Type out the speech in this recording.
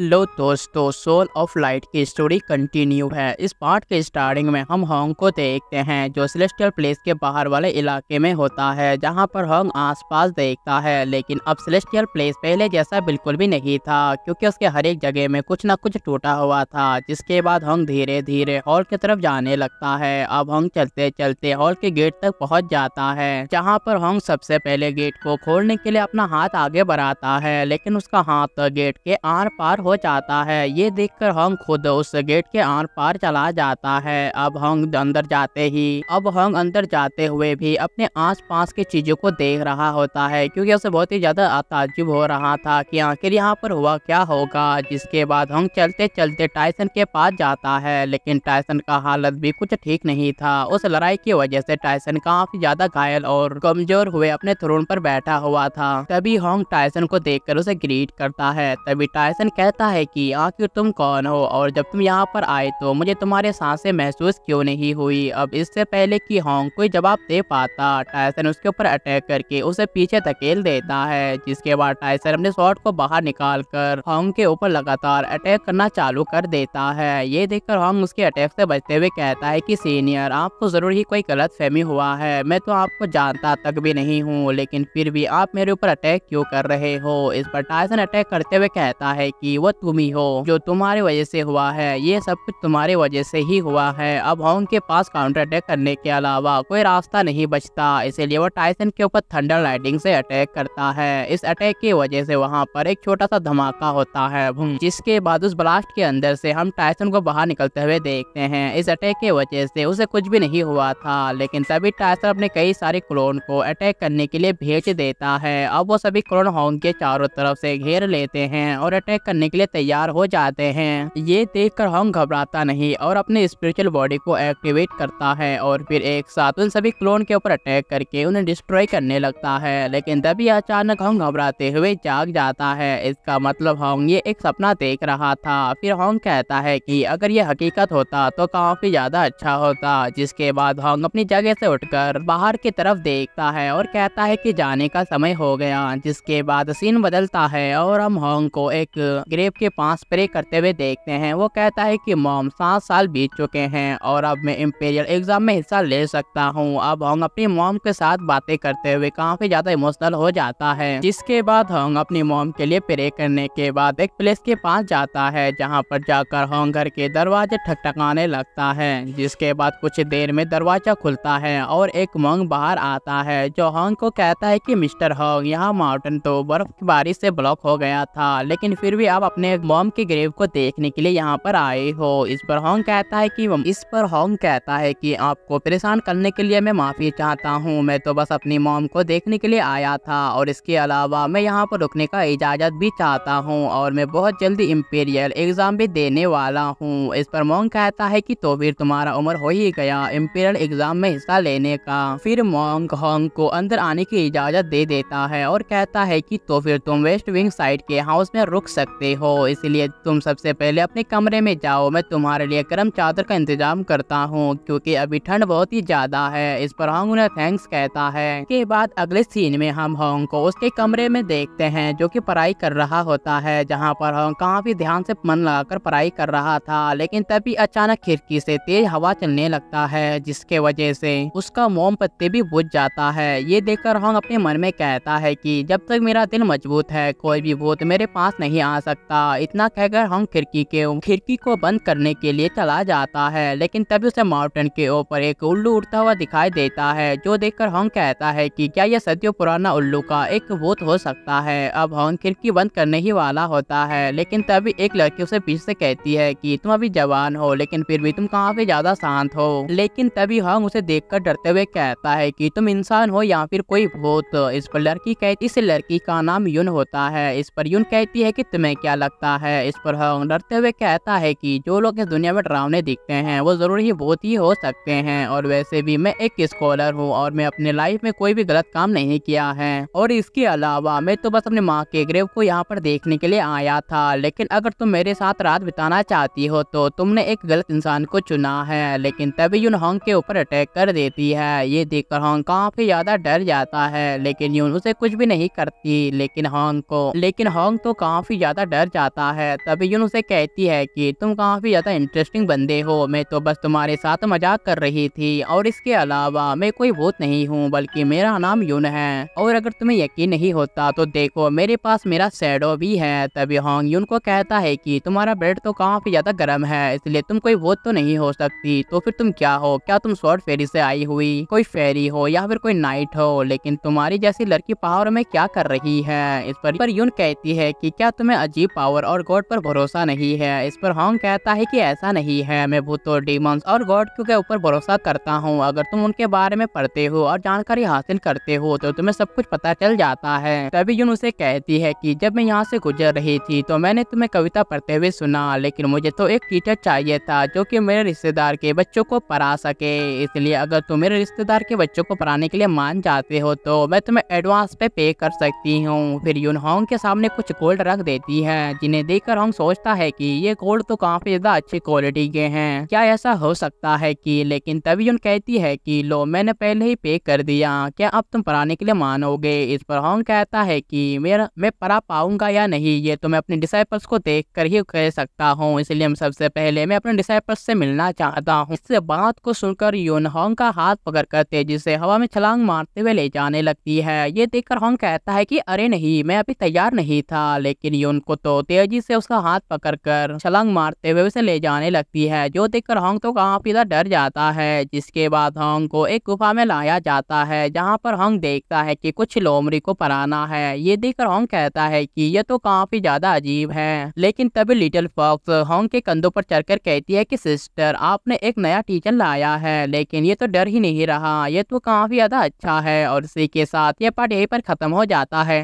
लो दोस्तों soul of light की story continue है इस पार्ट के स्टार्टिंग में हम हॉन्ग को देखते हैं जो सिलेस्टियल प्लेस के बाहर वाले इलाके में होता है जहां पर हॉन्ग आसपास देखता है लेकिन अब सिलेस्टियल प्लेस पहले जैसा बिल्कुल भी नहीं था क्योंकि उसके हर एक जगह में कुछ ना कुछ टूटा हुआ था जिसके बाद हॉन्ग धीरे धीरे हॉल की तरफ जाने लगता है अब हॉन्ग चलते चलते हॉल के गेट तक पहुँच जाता है जहाँ पर हॉन्ग सबसे पहले गेट को खोलने के लिए अपना हाथ आगे बढ़ाता है लेकिन उसका हाथ गेट के आर पार हो जाता है ये देखकर होंग खुद उस गेट के आर पार चला जाता है अब होंग अंदर जाते ही अब हंग अंदर जाते हुए भी अपने आस पास की चीजों को देख रहा होता है क्योंकि उसे बहुत ही ज्यादा ताजुब हो रहा था कि आखिर यहाँ पर हुआ क्या होगा जिसके बाद होंग चलते चलते टाइसन के पास जाता है लेकिन टाइसन का हालत भी कुछ ठीक नहीं था उस लड़ाई की वजह से टाइसन काफी ज्यादा घायल और कमजोर हुए अपने थ्रोन पर बैठा हुआ था तभी होंग टाइसन को देखकर उसे ग्रीट करता है तभी टाइसन कह कहता है कि आखिर तुम कौन हो और जब तुम यहाँ पर आए तो मुझे तुम्हारे सांसें महसूस क्यों नहीं हुई अब इससे पहले कि हॉन्ग कोई जवाब दे पाता टायसन उसके ऊपर अटैक करके उसे पीछे धकेल देता है जिसके बाद टायसन अपने शॉर्ट को बाहर निकाल कर हॉन्ग के ऊपर लगातार अटैक करना चालू कर देता है ये देखकर हॉन्ग उसके अटैक से बचते हुए कहता है की सीनियर आपको जरूर ही कोई गलत फहमी हुआ है मैं तो आपको जानता तक भी नहीं हूँ लेकिन फिर भी आप मेरे ऊपर अटैक क्यों कर रहे हो इस पर टायसन अटैक करते हुए कहता है कि वो तुम ही हो जो तुम्हारी वजह से हुआ है ये सब कुछ तुम्हारी वजह से ही हुआ है अब हॉन्ग के पास काउंटर अटैक करने के अलावा कोई रास्ता नहीं बचता इसीलिए वो टाइसन के ऊपर थंडर लाइटिंग से अटैक करता है इस अटैक की वजह से वहाँ पर एक छोटा सा धमाका होता है जिसके बाद उस ब्लास्ट के अंदर से हम टाइसन को बाहर निकलते हुए देखते हैं इस अटैक की वजह से उसे कुछ भी नहीं हुआ था लेकिन तभी टाइसन अपने कई सारे क्लोन को अटैक करने के लिए भेज देता है अब वो सभी क्लोन हॉन्ग के चारों तरफ से घेर लेते हैं और अटैक करने के लिए तैयार हो जाते हैं ये देख कर हम घबराता नहीं और अपने स्पिरिचुअल बॉडी को एक्टिवेट करता है और फिर एक साथ उन सभी क्लोन के ऊपर अटैक करके उन्हें डिस्ट्रॉय करने लगता है लेकिन तभी अचानक हम घबराते हुए जाग जाता है इसका मतलब हम ये एक सपना देख रहा था फिर हम कहता है कि अगर ये हकीकत होता तो काफी ज्यादा अच्छा होता जिसके बाद हम अपनी जगह से उठकर बाहर की तरफ देखता है और कहता है कि जाने का समय हो गया जिसके बाद सीन बदलता है और हम हॉन्ग को एक ग्रे देव के पास प्रे करते हुए देखते हैं वो कहता है कि मॉम सात साल बीत चुके हैं और अब मैं इम्पेरियल एग्जाम में हिस्सा ले सकता हूँ अब होंग अपनी मॉम के साथ बातें करते हुए काफी ज्यादा इमोशनल हो जाता है जिसके बाद हॉन्ग अपनी मॉम के लिए प्रे करने के बाद एक प्लेस के पास जाता है जहाँ पर जाकर हॉन्ग घर के दरवाजे ठकठकाने लगता है जिसके बाद कुछ देर में दरवाजा खुलता है और एक मोंग बाहर आता है जो हॉन्ग को कहता है की मिस्टर हॉन्ग यहाँ माउंटेन तो बर्फ की बारिश से ब्लॉक हो गया था लेकिन फिर भी आप अपने मॉम के ग्रेव को देखने के लिए यहाँ पर आए हो इस पर होंग कहता है कि इस पर होंग कहता है कि आपको परेशान करने के लिए मैं माफ़ी चाहता हूँ मैं तो बस अपनी मॉम को देखने के लिए आया था और इसके अलावा मैं यहाँ पर रुकने का इजाज़त भी चाहता हूँ और मैं बहुत जल्दी इम्पेरियल एग्ज़ाम भी देने वाला हूँ इस पर मॉन्ग कहता है कि तो फिर तुम्हारा उम्र हो ही गया इम्पेरियल एग्ज़ाम में हिस्सा लेने का फिर मोंग हॉन्ग को अंदर आने की इजाज़त दे देता है और कहता है की तो फिर तुम वेस्ट विंग साइड के हाउस में रुक सकते हो इसलिए तुम सबसे पहले अपने कमरे में जाओ मैं तुम्हारे लिए गर्म चादर का इंतजाम करता हूँ क्योंकि अभी ठंड बहुत ही ज्यादा है इस पर हॉन्ग उन्हें थैंक्स कहता है के बाद अगले सीन में हम हॉन्ग को उसके कमरे में देखते हैं जो की पढ़ाई कर रहा होता है जहाँ पर हॉन्ग काफी ध्यान से मन लगाकर पढ़ाई कर रहा था लेकिन तभी अचानक खिड़की से तेज हवा चलने लगता है जिसके वजह से उसका मोम पत्ते भी बुझ जाता है ये देखकर हॉन्ग अपने मन में कहता है की जब तक मेरा दिल मजबूत है कोई भी भूत मेरे पास नहीं आ सकता सकता इतना कहकर हम खिड़की के खिड़की को बंद करने के लिए चला जाता है लेकिन तभी उसे माउंटेन के ऊपर एक उल्लू उड़ता हुआ दिखाई देता है जो देखकर हॉन्ग कहता है कि क्या यह सदियों पुराना उल्लू का एक भूत हो सकता है अब हॉन्ग खिड़की बंद करने ही वाला होता है लेकिन तभी एक लड़की उसे पीछे से कहती है कि तुम अभी जवान हो लेकिन फिर भी तुम काफी ज्यादा शांत हो लेकिन तभी हॉन्ग उसे देखकर डरते हुए कहता है कि तुम इंसान हो या फिर कोई भूत इस पर लड़की कहती इस लड़की का नाम यून होता है इस पर यून कहती है कि तुम्हें क्या लगता है इस पर हंग डरते हुए कहता है कि जो लोग इस दुनिया में डरावने दिखते हैं वो ज़रूर ही बहुत ही हो सकते हैं और वैसे भी मैं एक स्कॉलर हूँ और मैं अपने लाइफ में कोई भी गलत काम नहीं किया है और इसके अलावा मैं तो बस अपने माँ के ग्रेव को यहाँ पर देखने के लिए आया था लेकिन अगर तुम मेरे साथ रात बिताना चाहती हो तो तुमने एक गलत इंसान को चुना है लेकिन तभी यून हॉन्ग के ऊपर अटैक कर देती है ये देखकर हॉन्ग काफी ज्यादा डर जाता है लेकिन यून उसे कुछ भी नहीं करती लेकिन हॉन्ग को लेकिन हॉन्ग तो काफी ज्यादा डर जाता है तभी यून उसे कहती है कि तुम काफ़ी ज़्यादा इंटरेस्टिंग बंदे हो मैं तो बस तुम्हारे साथ मजाक कर रही थी और इसके अलावा मैं कोई भूत नहीं हूँ बल्कि मेरा नाम यून है और अगर तुम्हें यकीन नहीं होता तो देखो मेरे पास मेरा सैडो भी है तभी हॉन्ग यून को कहता है कि तुम्हारा ब्लड तो काफ़ी ज़्यादा गर्म है इसलिए तुम कोई भूत तो नहीं हो सकती तो फिर तुम क्या हो क्या तुम शॉर्ट फेरी से आई हुई कोई फेरी हो या फिर कोई नाइट हो लेकिन तुम्हारी जैसी लड़की पहाड़ में क्या कर रही है इस पर, पर यून कहती है कि क्या तुम्हें अजीब पावर और गॉड पर भरोसा नहीं है इस पर हॉन्ग कहता है कि ऐसा नहीं है मैं भूतों डीमंस और गॉड के ऊपर भरोसा करता हूँ अगर तुम उनके बारे में पढ़ते हो और जानकारी हासिल करते हो तो तुम्हें सब कुछ पता चल जाता है तभी यून उसे कहती है की जब मैं यहाँ से गुजर रही थी तो मैंने तुम्हें कविता पढ़ते हुए सुना लेकिन मुझे तो एक टीचर चाहिए था जो की मेरे रिश्तेदार के बच्चों को पढ़ा सके इसलिए अगर तुम मेरे रिश्तेदार के बच्चों को पढ़ाने के लिए मान जाते हो तो मैं तुम्हें एडवांस पे पे कर सकती हूँ फिर यून हॉन्ग के सामने कुछ गोल्ड रख देती है हैं जिन्हें देखकर हम सोचता है कि ये कोड तो काफी ज्यादा अच्छी क्वालिटी के हैं क्या ऐसा हो सकता है कि लेकिन तभी उन कहती है कि लो मैंने पहले ही पे कर दिया क्या अब तुम पढ़ाने के लिए मानोगे इस पर हॉन्ग कहता है कि मेरा मैं पढ़ा पाऊंगा या नहीं ये तो मैं अपने डिसाइपल्स को देख कर ही कह सकता हूँ इसलिए सबसे पहले मैं अपने डिसाइपल्स से मिलना चाहता हूँ इससे बात को सुनकर यून हॉन्ग का हाथ पकड़ कर तेजी से हवा में छलांग मारते हुए ले जाने लगती है ये देखकर होंग कहता है की अरे नहीं मैं अभी तैयार नहीं था लेकिन यून को तो तेजी से उसका हाथ पकड़कर छलंग मारते हुए उसे ले जाने लगती है जो देखकर होंग तो कहा पिता डर जाता है जिसके बाद होंग को एक गुफा में लाया जाता है जहाँ पर होंग देखता है की कुछ लोमरी को पराना है ये देखकर होंग कहता है की यह तो काफी ज्यादा अजीब है लेकिन तभी लिटिल फॉक्स होंग के कंधों पर चढ़कर कहती है की सिस्टर आपने एक नया टीचर लाया है लेकिन ये तो डर ही नहीं रहा ये तो काफी ज्यादा अच्छा है और इसी के साथ ये पार्ट यहीं पर खत्म हो जाता है